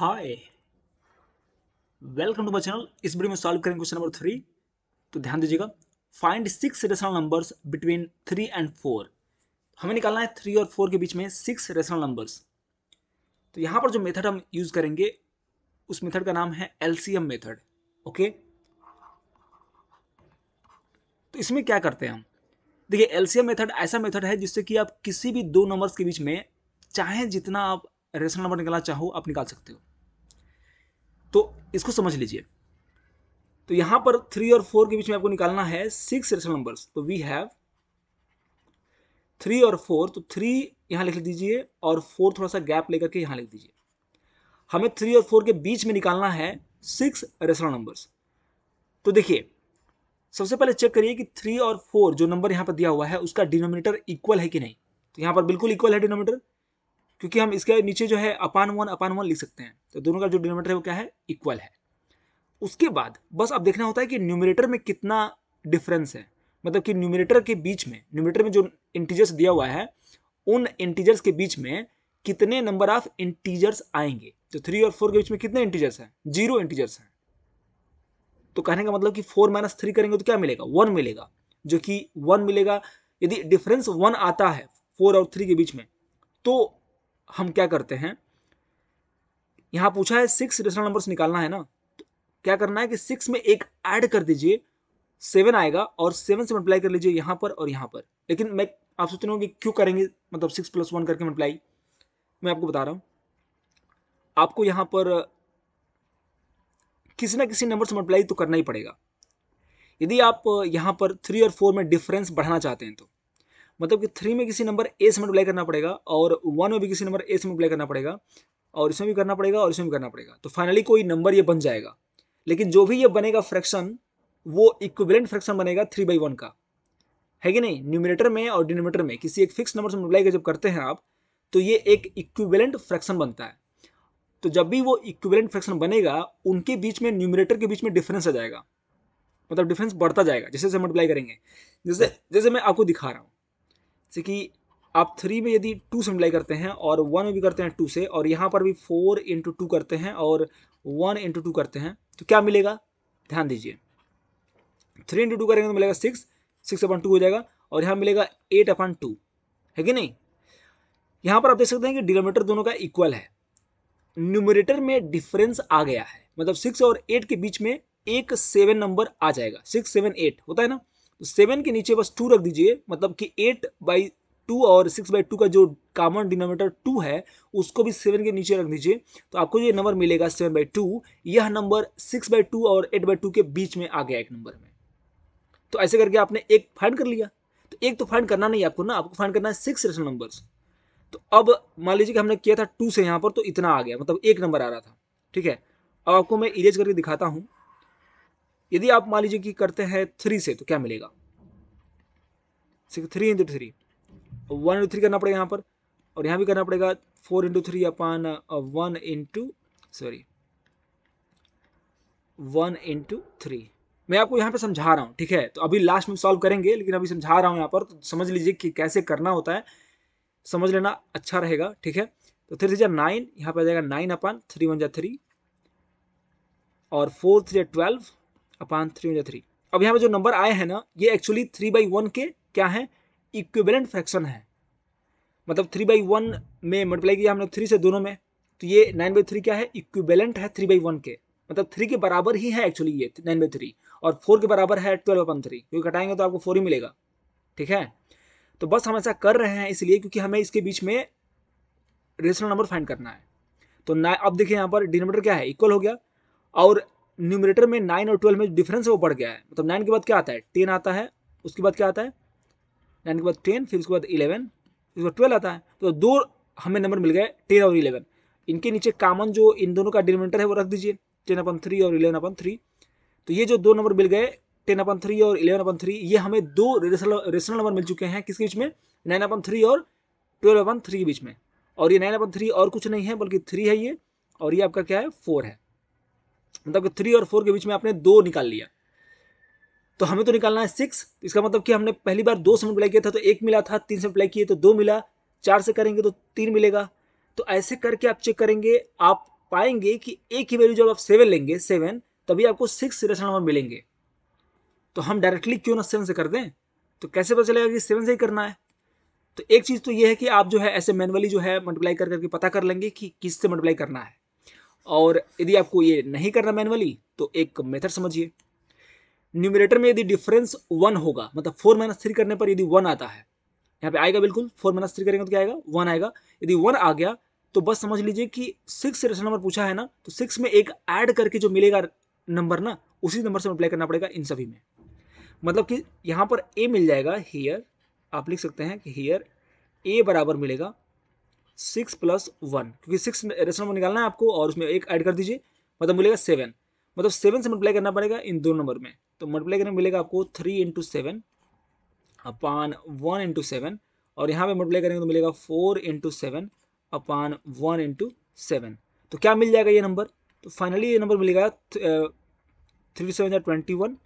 hi welcome to my channel इस video में solve करेंगे क्वेश्चन नंबर थ्री तो ध्यान दीजिएगा find six rational numbers between three and four हमें निकालना है थ्री और फोर के बीच में सिक्स रेशनल नंबर्स तो यहां पर जो मेथड हम यूज़ करेंगे उस मेथड का नाम है एलसीएम मेथड ओके तो इसमें क्या करते हैं हम देखिए एलसीएम मेथड ऐसा मेथड है जिससे कि आप किसी भी दो नंबर्स के बीच में चाहे जितना आप रेशनल नंबर निकालना चाहो आप निकाल सकते हो तो इसको समझ लीजिए तो यहां पर थ्री और फोर के बीच में आपको निकालना है सिक्स रेशनल नंबर्स तो वी हैव थ्री और फोर तो थ्री यहां लिख दीजिए और फोर थोड़ा सा गैप लेकर के यहां लिख दीजिए हमें थ्री और फोर के बीच में निकालना है सिक्स रेशनल नंबर्स तो देखिए सबसे पहले चेक करिए कि थ्री और फोर जो नंबर यहां पर दिया हुआ है उसका डिनोमिनेटर इक्वल है कि नहीं तो यहां पर बिल्कुल इक्वल है डिनोमिनेटर क्योंकि हम इसके नीचे जो है अपान वन अपान वन लिख सकते हैं तो दोनों का जो डिनोमीटर है वो क्या है इक्वल है उसके बाद बस अब देखना होता है कि न्यूमिनेटर में कितना डिफरेंस है मतलब कि न्यूमिनेटर के बीच में न्यूमिनेटर में जो इंटीजर्स दिया हुआ है उन इंटीजर्स के बीच में कितने नंबर ऑफ इंटीजर्स आएंगे तो थ्री और फोर के बीच में कितने इंटीजर्स हैं जीरो इंटीजर्स हैं तो कहने का मतलब कि फोर माइनस थ्री करेंगे तो क्या मिलेगा वन मिलेगा जो कि वन मिलेगा यदि डिफरेंस वन आता है फोर और थ्री के बीच में तो हम क्या करते हैं यहां पूछा है सिक्स रेशनल नंबर्स निकालना है ना तो क्या करना है कि सिक्स में एक ऐड कर दीजिए सेवन आएगा और सेवन से मल्टीप्लाई कर लीजिए यहां पर और यहां पर लेकिन मैं आप सोच रहे हो कि क्यों करेंगे मतलब सिक्स प्लस वन करके मल्टीप्लाई मैं आपको बता रहा हूँ आपको यहां पर किसी ना किसी नंबर से मल्टीप्लाई तो करना ही पड़ेगा यदि आप यहां पर थ्री और फोर में डिफरेंस बढ़ाना चाहते हैं तो मतलब कि थ्री में किसी नंबर ए से मल्टीप्लाई करना पड़ेगा और वन में भी किसी नंबर ए से मल्टीप्लाई करना पड़ेगा और इसमें भी करना पड़ेगा और इसमें भी करना पड़ेगा तो फाइनली कोई नंबर ये बन जाएगा लेकिन जो भी ये बनेगा फ्रैक्शन वो इक्विवेलेंट फ्रैक्शन बनेगा थ्री बाई वन का है कि नहीं न्यूमिनेटर में और डिनोमिनेटर में किसी एक फिक्स नंबर से मल्टीप्लाई कर जब करते हैं आप तो ये एक इक्विवेलेंट फ्रैक्शन बनता है तो जब भी वो इक्विवेलेंट फ्रैक्शन बनेगा उनके बीच में न्यूमिनेटर के बीच में डिफरेंस आ जाएगा मतलब डिफरेंस बढ़ता जाएगा जैसे जैसे मल्टीप्लाई करेंगे जैसे जैसे मैं आपको दिखा रहा हूँ जैसे कि आप थ्री में यदि टू से करते हैं और वन में भी करते हैं टू से और यहाँ पर भी फोर इंटू टू करते हैं और वन इंटू टू करते हैं तो क्या मिलेगा ध्यान दीजिए थ्री इंटू टू करेंगे तो मिलेगा सिक्स सिक्स अपन टू हो जाएगा और यहाँ मिलेगा एट अपन टू है कि नहीं यहाँ पर आप देख सकते हैं कि डिनोमीटर दोनों का इक्वल है न्यूमरेटर में डिफरेंस आ गया है मतलब सिक्स और एट के बीच में एक सेवन नंबर आ जाएगा सिक्स सेवन एट होता है ना तो सेवन के नीचे बस टू रख दीजिए मतलब कि एट बाई टू और सिक्स बाई टू का जो कॉमन डिनोमीटर टू है उसको भी सेवन के नीचे रख दीजिए तो आपको ये नंबर मिलेगा सेवन बाई टू यह नंबर सिक्स बाई टू और एट बाई टू के बीच में आ गया एक नंबर में तो ऐसे करके आपने एक फाइंड कर लिया तो एक तो फाइंड करना नहीं आपको ना आपको फाइंड करना है सिक्स रेशनल नंबर तो अब मान लीजिए कि हमने किया था टू से यहाँ पर तो इतना आ गया मतलब एक नंबर आ रहा था ठीक है अब आपको मैं इरेज करके दिखाता हूँ यदि आप मान लीजिए कि करते हैं थ्री से तो क्या मिलेगा three into three one into three करना पड़ेगा यहाँ पर और यहाँ भी करना पड़ेगा four into three upon one into sorry one into three मैं आपको यहाँ पे समझा रहा हूँ ठीक है तो अभी लास्ट में सॉल्व करेंगे लेकिन अभी समझा रहा हूँ यहाँ पर तो समझ लीजिए कि कैसे करना होता है समझ लेना अच्छा रहेगा ठीक है तो थ्री थ्री जा नाइन यहाँ पर आ जाएगा नाइन अपान थ्री वन जा थ्री और four three twelve upon three into three अब यहाँ पे जो नंबर आए हैं ना ये एक्चुअली थ्री बाई वन के क्या है इक्विवेलेंट फ्रैक्शन है मतलब थ्री बाई वन में मल्टीप्लाई किया हमने थ्री से दोनों में तो ये नाइन बाई थ्री क्या है इक्विवेलेंट है थ्री बाई वन के मतलब थ्री के बराबर ही है एक्चुअली ये नाइन बाई थ्री और फोर के बराबर है ट्वेल्व अपन थ्री क्योंकि घटाएंगे तो आपको फोर ही मिलेगा ठीक है तो बस हम ऐसा कर रहे हैं इसलिए क्योंकि हमें इसके बीच में रेशनल नंबर फाइंड करना है तो ना अब देखिए यहाँ पर डिनोमीटर क्या है इक्वल हो गया और न्यूमरेटर में नाइन और ट्वेल्व में डिफरेंस वो बढ़ गया है मतलब नाइन के बाद क्या आता है टेन आता है उसके बाद क्या आता है नाइन के बाद टेन फिर उसके बाद इलेवन फिर उसके बाद ट्वेल्व आता है तो दो हमें नंबर मिल गए टेन और इलेवन इनके नीचे कामन जो इन दोनों का डिनोमिनेटर है वो रख दीजिए टेन अपन थ्री और इलेवन अपन थ्री तो ये जो दो नंबर मिल गए टेन अपन थ्री और इलेवन अपन थ्री ये हमें दो रेशनल नंबर मिल चुके हैं किसके बीच में नाइन अपन थ्री और ट्वेल्व अपन थ्री के बीच में और ये नाइन अपन थ्री और कुछ नहीं है बल्कि थ्री है ये और ये आपका क्या है फोर है मतलब कि थ्री और फोर के बीच में आपने दो निकाल लिया तो हमें तो निकालना है सिक्स तो इसका मतलब कि हमने पहली बार दो से मल्टीप्लाई किया था तो एक मिला था तीन से मल्टीप्लाई किए तो दो मिला चार से करेंगे तो तीन मिलेगा तो ऐसे करके आप चेक करेंगे आप पाएंगे कि एक ही वैल्यू जब आप सेवन लेंगे सेवन तभी आपको सिक्स रेशनल नंबर मिलेंगे तो हम डायरेक्टली क्यों ना सेवन से कर दें तो कैसे पता चलेगा कि सेवन से ही करना है तो एक चीज़ तो ये है कि आप जो है ऐसे मैनुअली जो है मल्टीप्लाई कर करके पता कर लेंगे कि किससे मल्टीप्लाई करना है और यदि आपको ये नहीं करना मैनुअली तो एक मेथड समझिए न्यूमिनेटर में यदि डिफरेंस वन होगा मतलब फोर माइनस थ्री करने पर यदि वन आता है यहाँ पे आएगा बिल्कुल फोर माइनस थ्री करेंगे तो क्या आएगा वन आएगा यदि वन आ गया तो बस समझ लीजिए कि सिक्स रेशन नंबर पूछा है ना तो सिक्स में एक ऐड करके जो मिलेगा नंबर ना उसी नंबर से अप्लाई करना पड़ेगा इन सभी में मतलब कि यहाँ पर ए मिल जाएगा हीयर आप लिख सकते हैं कि हेयर ए बराबर मिलेगा सिक्स प्लस वन क्योंकि सिक्स रेशनल नंबर निकालना है आपको और उसमें एक ऐड कर दीजिए मतलब मिलेगा सेवन मतलब सेवन से मल्टीप्लाई करना पड़ेगा इन दोनों नंबर में तो मल्टीप्लाई करने मिलेगा आपको three into seven upon one into seven और यहाँ पे मल्टीप्लाई करेंगे तो मिलेगा four into seven upon one into seven तो क्या मिल जाएगा ये नंबर तो फाइनली ये नंबर मिलेगा थ्री सेवन या twenty one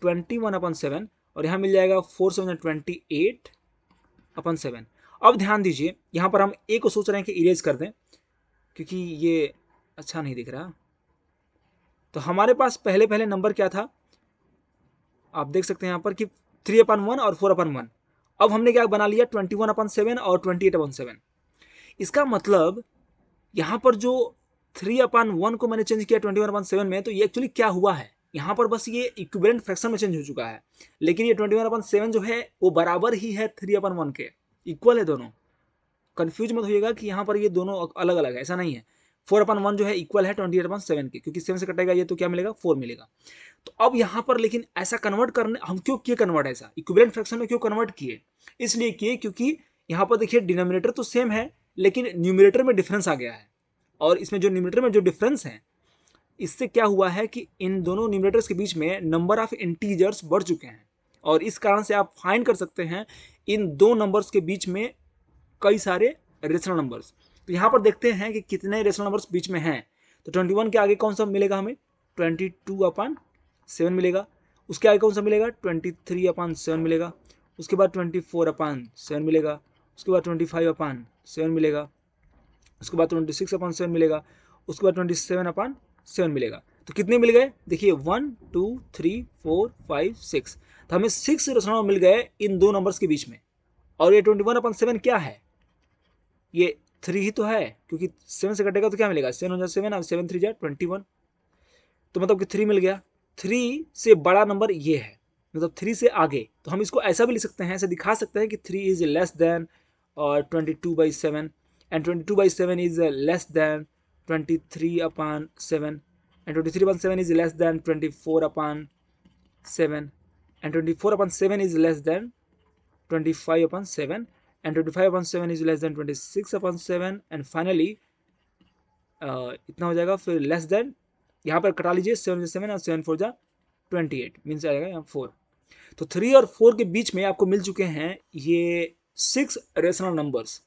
twenty one upon seven और यहाँ मिल जाएगा फोर सेवन या ट्वेंटी एट अपन सेवन अब ध्यान दीजिए यहाँ पर हम ए को सोच रहे हैं कि इरेज कर दें क्योंकि ये अच्छा नहीं दिख रहा तो हमारे पास पहले पहले नंबर क्या था आप देख सकते हैं यहाँ पर कि थ्री अपन वन और फोर अपन वन अब हमने क्या बना लिया ट्वेंटी वन अपन सेवन और ट्वेंटी एट अपन सेवन इसका मतलब यहाँ पर जो थ्री अपन वन को मैंने चेंज किया ट्वेंटी वन अपन सेवन में तो ये एक्चुअली क्या हुआ है यहाँ पर बस ये इक्विवेलेंट फ्रैक्शन में चेंज हो चुका है लेकिन ये ट्वेंटी वन अपन सेवन जो है वो बराबर ही है थ्री अपन वन के इक्वल है दोनों कन्फ्यूज मत होइएगा कि यहाँ पर ये दोनों अलग अलग है ऐसा नहीं है फोर अपन वन जो है इक्वल है ट्वेंटी एट अपन सेवन के क्योंकि सेवन से कटेगा ये तो क्या मिलेगा फोर मिलेगा तो अब यहाँ पर लेकिन ऐसा कन्वर्ट करने हम क्यों किए कन्वर्ट ऐसा इक्वलेंट फ्रैक्शन में क्यों कन्वर्ट किए इसलिए किए क्योंकि यहाँ पर देखिए डिनोमिनेटर तो सेम है लेकिन न्यूमिनेटर में डिफरेंस आ गया है और इसमें जो न्यूमिनेटर में जो डिफरेंस है इससे क्या हुआ है कि इन दोनों न्यूमिनेटर्स के बीच में नंबर ऑफ इंटीजर्स बढ़ चुके हैं और इस कारण से आप फाइंड कर सकते हैं इन दो नंबर्स के बीच में कई सारे रेशनल नंबर्स तो यहाँ पर देखते हैं कि कितने रेशनल नंबर्स बीच में हैं तो ट्वेंटी के आगे कौन सा मिलेगा हमें ट्वेंटी टू अपान सेवन मिलेगा उसके आगे कौन सा मिलेगा ट्वेंटी थ्री अपान सेवन मिलेगा उसके बाद ट्वेंटी फोर अपान सेवन मिलेगा उसके बाद ट्वेंटी फाइव अपान सेवन मिलेगा उसके बाद ट्वेंटी सिक्स अपान सेवन मिलेगा उसके बाद ट्वेंटी सेवन अपान सेवन मिलेगा तो कितने मिल गए देखिए one two three four five six तो हमें सिक्स दशमलव मिल गए इन दो नंबर्स के बीच में और ये ट्वेंटी वन अपन सेवन क्या है ये थ्री ही तो है क्योंकि सेवन से कटेगा तो क्या मिलेगा सेवन हो जाए सेवन और सेवन थ्री जाए ट्वेंटी वन तो मतलब कि थ्री मिल गया थ्री से बड़ा नंबर ये है मतलब थ्री से आगे तो हम इसको ऐसा भी लिख सकते हैं ऐसे दिखा सकते हैं कि थ्री इज़ लेस देन और twenty two by seven and twenty two by seven is less than twenty three upon seven and twenty three upon seven is less than twenty four upon seven and 24 upon 7 is less than 25 upon 7 and 25 upon 7 is less than 26 upon 7 and finally uh, इतना हो जाएगा फिर less than यहाँ पर कटा लीजिए seven 7 और 7 4 जा 28 means मीन्स आ जाएगा यहाँ 4 तो 3 और 4 के बीच में आपको मिल चुके हैं ये सिक्स रेशनल नंबर्स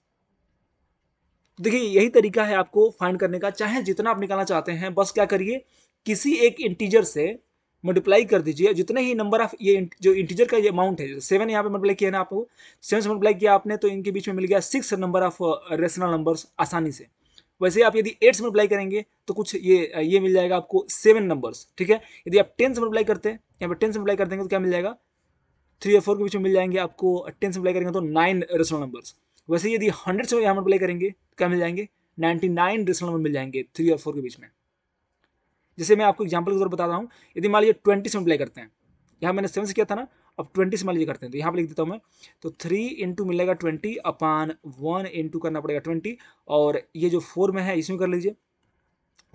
देखिए यही तरीका है आपको find करने का चाहे जितना आप निकालना चाहते हैं बस क्या करिए किसी एक integer से मल्टीप्लाई कर दीजिए जितने ही नंबर ऑफ ये जो इंटीजर का ये अमाउंट है सेवन यहाँ पे मल्टीप्लाई किया ना आपको सेवन से मल्टीप्लाई किया आपने तो इनके बीच में मिल गया six number of rational numbers आसानी से वैसे आप यदि एट से मल्टीप्लाई करेंगे तो कुछ ये uh, ये मिल जाएगा आपको सेवन नंबर्स ठीक है यदि आप टेन से मल्टीप्लाई करते हैं यहाँ पर टेन से मल्टीप्लाई कर देंगे तो क्या मिल जाएगा थ्री और फोर के बीच में मिल जाएंगे आपको टेन uh, से मल्टीप्लाई करेंगे तो नाइन रेशनल नंबर्स वैसे यदि हंड्रेड से यहाँ मल्टीप्लाई करेंगे तो क्या मिल जाएंगे नाइन्टी नाइन रेशनल नंबर मिल जाएंगे थ्री और फोर के बीच में जैसे मैं आपको एग्जाम्पल के तौर बता रहा हूँ यदि मान लीजिए ट्वेंटी से मल्टीप्लाई करते हैं यहाँ मैंने सेवन से किया था ना अब ट्वेंटी से मान लीजिए करते हैं तो यहाँ पर लिख देता हूँ मैं तो थ्री इंटू मिलेगा ट्वेंटी अपान वन इंटू करना पड़ेगा ट्वेंटी और ये जो फोर में है इसमें कर लीजिए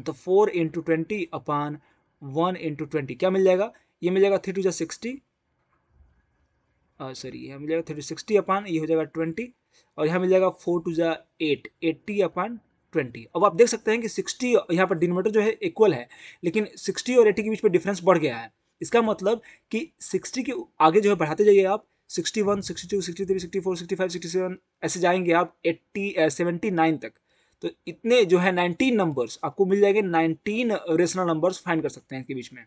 तो four into twenty upon one into twenty क्या मिल जाएगा ये मिल जाएगा थ्री टू जै सिक्सटी सॉरी यहाँ मिल जाएगा थ्री टू सिक्सटी अपान ये हो जाएगा ट्वेंटी और यहाँ मिल जाएगा फोर टू जै एट एट्टी अपान ट्वेंटी अब आप देख सकते हैं कि सिक्सटी यहाँ पर डिनोमीटर जो है इक्वल है लेकिन सिक्सटी और 80 के बीच में डिफरेंस बढ़ गया है इसका मतलब कि सिक्सटी के आगे जो है बढ़ाते जाइए आप sixty one sixty two 65, three sixty four sixty five sixty seven ऐसे जाएंगे आप एट्टी 79 नाइन तक तो इतने जो है नाइनटीन नंबर्स आपको मिल जाएंगे नाइनटीन रेशनल नंबर्स फाइंड कर सकते हैं इसके बीच में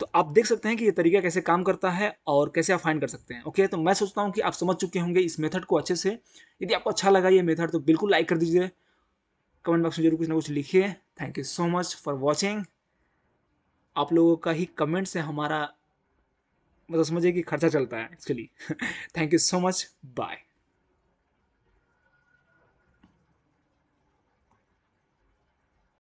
तो आप देख सकते हैं कि ये तरीका कैसे काम करता है और कैसे आप फाइंड कर सकते हैं ओके तो मैं सोचता हूँ कि आप समझ चुके होंगे इस मेथड को अच्छे से यदि आपको अच्छा लगा ये मेथड तो बिल्कुल लाइक कर दीजिए कमेंट बॉक्स में जरूर कुछ ना कुछ लिखिए thank you so much for watching आप लोगों का ही कमेंट से हमारा मतलब समझिए कि खर्चा चलता है actually thank you so much bye